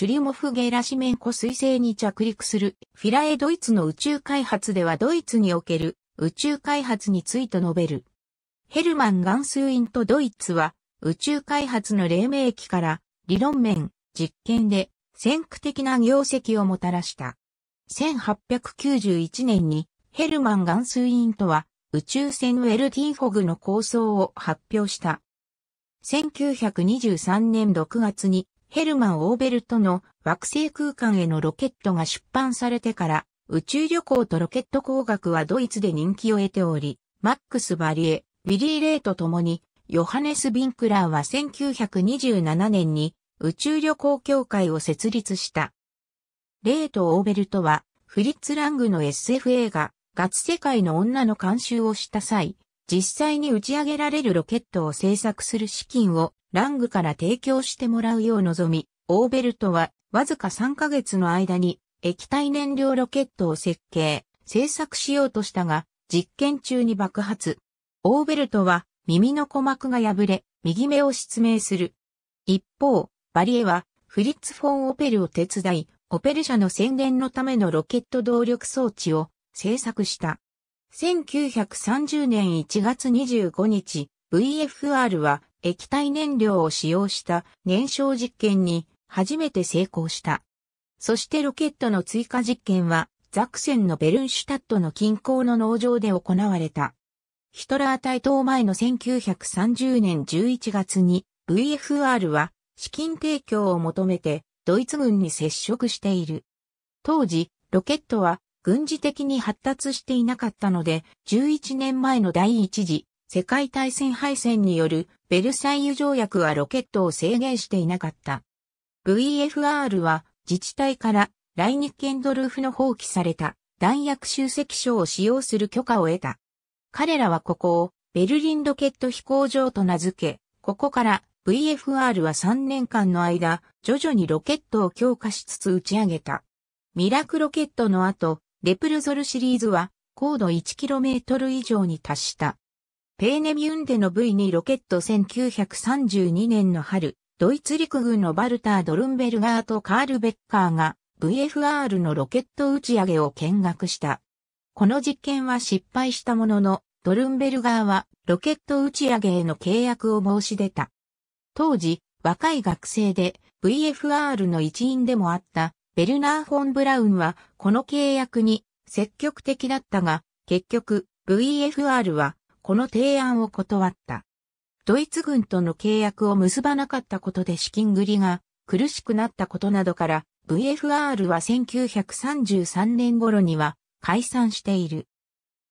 シュリモフ・ゲラシメンコ彗星に着陸する、フィラエドイツの宇宙開発ではドイツにおける宇宙開発について述べる。ヘルマン・ガンスウインとドイツは、宇宙開発の黎明期から、理論面、実験で、先駆的な業績をもたらした。1891年に、ヘルマン・ガンスウインとは、宇宙船ウェルティンフォグの構想を発表した。1923年6月にヘルマン・オーベルトの惑星空間へのロケットが出版されてから、宇宙旅行とロケット工学はドイツで人気を得ており、マックス・バリエ、ウィリー・レイと共に、ヨハネス・ビンクラーは1927年に宇宙旅行協会を設立した。レイとオーベルトは、フリッツ・ラングの SF 映画、ガツ世界の女の監修をした際、実際に打ち上げられるロケットを製作する資金をラングから提供してもらうよう望み、オーベルトはわずか3ヶ月の間に液体燃料ロケットを設計、製作しようとしたが、実験中に爆発。オーベルトは耳の鼓膜が破れ、右目を失明する。一方、バリエはフリッツ・フォン・オペルを手伝い、オペル社の宣伝のためのロケット動力装置を製作した。1930年1月25日、VFR は液体燃料を使用した燃焼実験に初めて成功した。そしてロケットの追加実験はザクセンのベルンシュタットの近郊の農場で行われた。ヒトラー対等前の1930年11月に VFR は資金提供を求めてドイツ軍に接触している。当時、ロケットは軍事的に発達していなかったので、11年前の第一次世界大戦敗戦によるベルサイユ条約はロケットを制限していなかった。VFR は自治体からライニッケンドルフの放棄された弾薬集積所を使用する許可を得た。彼らはここをベルリンロケット飛行場と名付け、ここから VFR は3年間の間、徐々にロケットを強化しつつ打ち上げた。ミラクロケットの後、レプルゾルシリーズは高度 1km 以上に達した。ペーネミュンデの V2 ロケット1932年の春、ドイツ陸軍のバルター・ドルンベルガーとカール・ベッカーが VFR のロケット打ち上げを見学した。この実験は失敗したものの、ドルンベルガーはロケット打ち上げへの契約を申し出た。当時、若い学生で VFR の一員でもあったベルナー・フォン・ブラウンはこの契約に積極的だったが、結局 VFR はこの提案を断った。ドイツ軍との契約を結ばなかったことで資金繰りが苦しくなったことなどから VFR は1933年頃には解散している。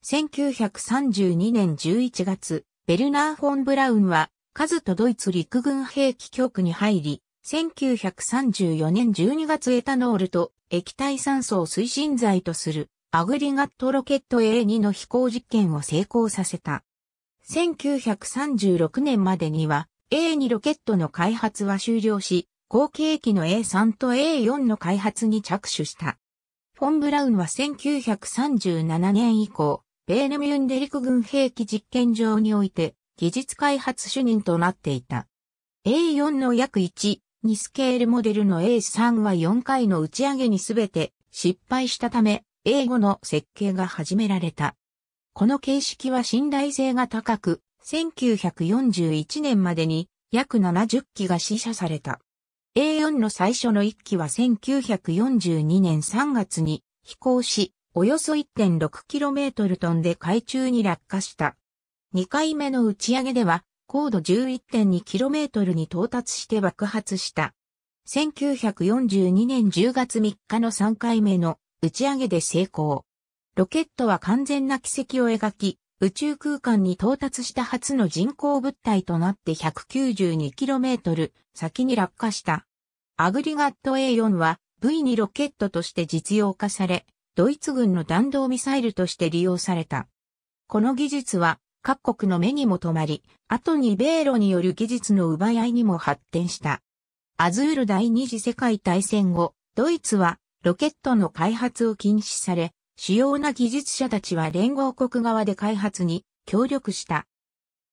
1932年11月、ベルナー・フォン・ブラウンは、数とドイツ陸軍兵器局に入り、1934年12月エタノールと液体酸素を推進剤とするアグリガットロケット A2 の飛行実験を成功させた。1936年までには A2 ロケットの開発は終了し、後継機の A3 と A4 の開発に着手した。フォン・ブラウンは1937年以降、ベーネミュンデリク軍兵器実験場において技術開発主任となっていた。A4 の約1、ニスケールモデルの A3 は4回の打ち上げにすべて失敗したため、A5 の設計が始められた。この形式は信頼性が高く、1941年までに約70機が試射された。A4 の最初の1機は1942年3月に飛行し、およそ 1.6km 飛んで海中に落下した。2回目の打ち上げでは高度 11.2km に到達して爆発した。1942年10月3日の3回目の打ち上げで成功。ロケットは完全な軌跡を描き、宇宙空間に到達した初の人工物体となって 192km 先に落下した。アグリガット A4 は V2 ロケットとして実用化され、ドイツ軍の弾道ミサイルとして利用された。この技術は各国の目にも留まり、後に米ロによる技術の奪い合いにも発展した。アズール第二次世界大戦後、ドイツはロケットの開発を禁止され、主要な技術者たちは連合国側で開発に協力した。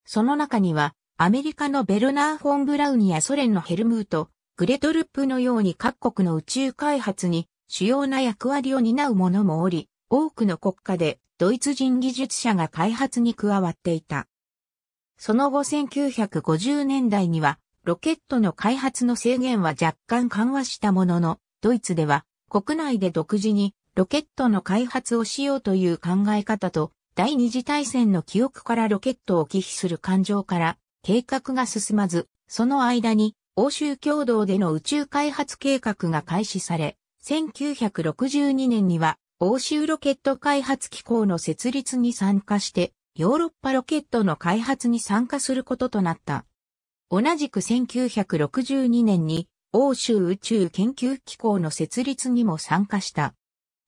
その中には、アメリカのベルナー・フォン・ブラウンやソ連のヘルムート、グレトルップのように各国の宇宙開発に主要な役割を担う者もおり、多くの国家でドイツ人技術者が開発に加わっていた。その後1950年代には、ロケットの開発の制限は若干緩和したものの、ドイツでは国内で独自にロケットの開発をしようという考え方と、第二次大戦の記憶からロケットを忌避する感情から計画が進まず、その間に欧州共同での宇宙開発計画が開始され、1962年には欧州ロケット開発機構の設立に参加して、ヨーロッパロケットの開発に参加することとなった。同じく1962年に欧州宇宙研究機構の設立にも参加した。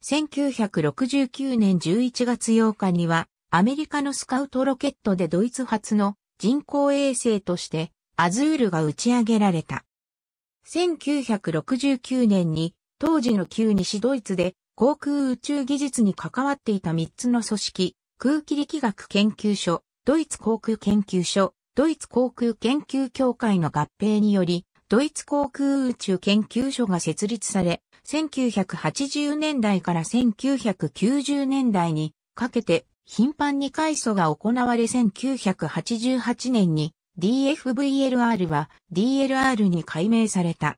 1969年11月8日にはアメリカのスカウトロケットでドイツ発の人工衛星としてアズールが打ち上げられた。1969年に当時の旧西ドイツで航空宇宙技術に関わっていた3つの組織、空気力学研究所、ドイツ航空研究所、ドイツ航空研究協会の合併により、ドイツ航空宇宙研究所が設立され、1980年代から1990年代にかけて頻繁に改装が行われ1988年に DFVLR は DLR に改名された。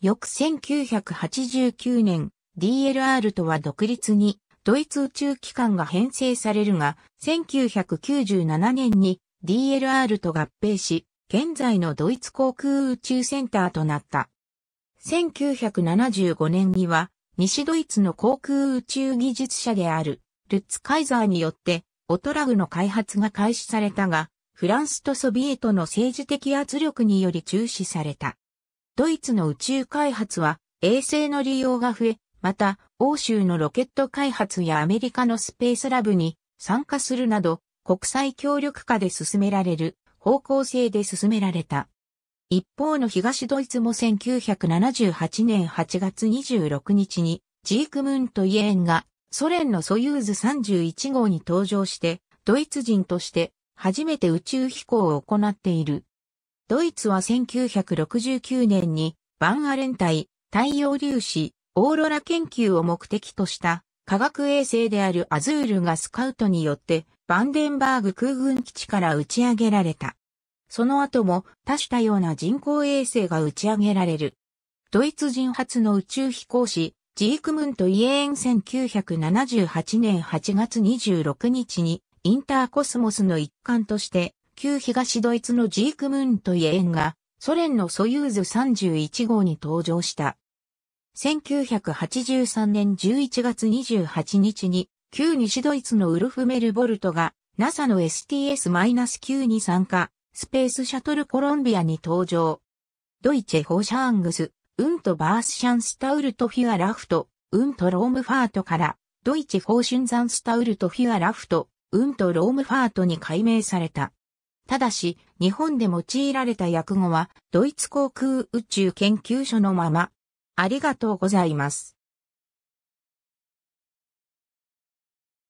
翌1989年、DLR とは独立にドイツ宇宙機関が編成されるが、1997年に DLR と合併し、現在のドイツ航空宇宙センターとなった。1975年には、西ドイツの航空宇宙技術者である、ルッツ・カイザーによって、オトラグの開発が開始されたが、フランスとソビエトの政治的圧力により中止された。ドイツの宇宙開発は、衛星の利用が増え、また、欧州のロケット開発やアメリカのスペースラブに参加するなど、国際協力下で進められる方向性で進められた。一方の東ドイツも1978年8月26日に、ジークムンとイエーンがソ連のソユーズ31号に登場して、ドイツ人として初めて宇宙飛行を行っている。ドイツは1969年にバンアレン対太陽粒子オーロラ研究を目的とした科学衛星であるアズールがスカウトによってバンデンバーグ空軍基地から打ち上げられた。その後も多種多様な人工衛星が打ち上げられる。ドイツ人初の宇宙飛行士、ジークムント・イエーン1978年8月26日にインターコスモスの一環として旧東ドイツのジークムント・イエーンがソ連のソユーズ31号に登場した。1983年11月28日に、旧西ドイツのウルフ・メルボルトが NASA の STS-9 に参加、スペースシャトルコロンビアに登場。ドイツェ・ホーシャングス、ウント・バースシャンスタウルト・フィア・ラフト、ウント・ロームファートから、ドイツェ・ホーシュンザンスタウルト・フィア・ラフト、ウント・ロームファートに改名された。ただし、日本で用いられた訳語は、ドイツ航空宇宙研究所のまま、ありがとうございます。